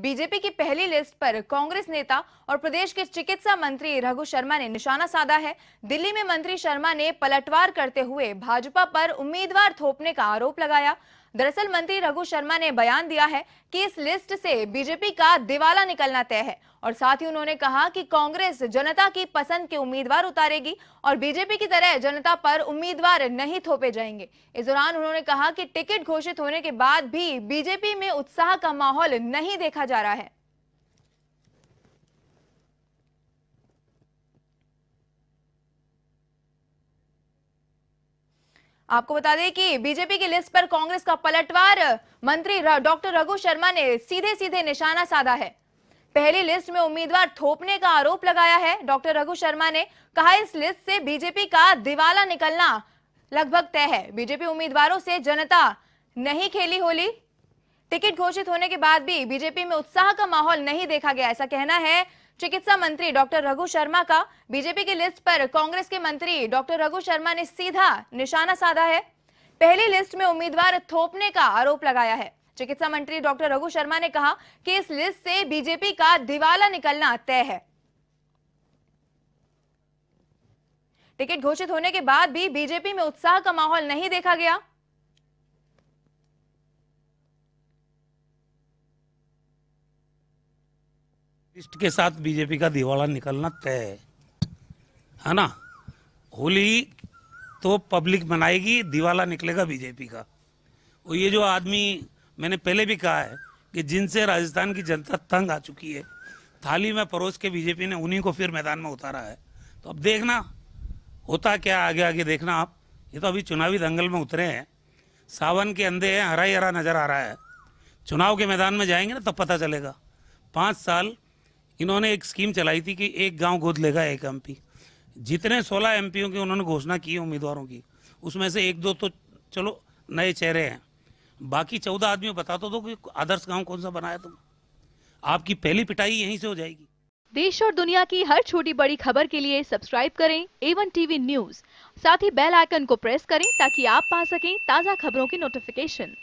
BJP की पहली list पर कांग्रेस नेता और प्रदेश के चिकित्सा मंत्री रघु शर्मा ने निशाना साधा है दिल्ली में मंत्री शर्मा ने पलटवार करते हुए भाजपा पर उम्मीदवार थोपने का आरोप लगाया दरअसल मंत्री रघु शर्मा ने बयान दिया है कि इस लिस्ट से बीजेपी का दिवाला निकलना तय है और साथ ही उन्होंने कहा कि कांग्रेस जनता की पसंद के उम्मीदवार उतारेगी और बीजेपी की तरह जनता पर उम्मीदवार नहीं थोपे जाएंगे इस दौरान उन्होंने कहा कि टिकट घोषित होने के बाद भी बीजेपी में उत्साह का माहौल नहीं देखा जा रहा है आपको बता दें कि बीजेपी की लिस्ट पर कांग्रेस का पलटवार मंत्री डॉक्टर रघु शर्मा ने सीधे सीधे निशाना साधा है पहली लिस्ट में उम्मीदवार थोपने का आरोप लगाया है डॉक्टर रघु शर्मा ने कहा इस लिस्ट से बीजेपी का दिवाला निकलना लगभग तय है बीजेपी उम्मीदवारों से जनता नहीं खेली होली टिकट घोषित होने के बाद भी बीजेपी में उत्साह का माहौल नहीं देखा गया ऐसा कहना है चिकित्सा मंत्री डॉक्टर रघु शर्मा का बीजेपी की लिस्ट पर कांग्रेस के मंत्री डॉक्टर रघु शर्मा ने सीधा निशाना साधा है पहली लिस्ट में उम्मीदवार थोपने का आरोप लगाया है चिकित्सा मंत्री डॉक्टर रघु शर्मा ने कहा कि इस लिस्ट से बीजेपी का दिवाला निकलना तय है टिकट घोषित होने के बाद भी बीजेपी में उत्साह का माहौल नहीं देखा गया लिस्ट के साथ बीजेपी का दिवाला निकलना तय है है ना होली तो पब्लिक मनाएगी दिवाला निकलेगा बीजेपी का और ये जो आदमी मैंने पहले भी कहा है कि जिनसे राजस्थान की जनता तंग आ चुकी है थाली में परोस के बीजेपी ने उन्हीं को फिर मैदान में उतारा है तो अब देखना होता क्या आगे आगे देखना आप ये तो अभी चुनावी दंगल में उतरे हैं सावन के अंधे हैं हरा ही हरा नज़र आ रहा है चुनाव के मैदान में जाएंगे ना तब पता चलेगा पाँच साल इन्होंने एक स्कीम चलाई थी कि एक गांव गोद लेगा एक एमपी जितने 16 एमपीओं की उन्होंने घोषणा की उम्मीदवारों की उसमें से एक दो तो चलो नए चेहरे हैं बाकी चौदह आदमी बता तो दो कि आदर्श गांव कौन सा बनाया तुम आपकी पहली पिटाई यहीं से हो जाएगी देश और दुनिया की हर छोटी बड़ी खबर के लिए सब्सक्राइब करें एवन टीवी न्यूज साथ ही बेल आइकन को प्रेस करें ताकि आप पा सकें ताज़ा खबरों की नोटिफिकेशन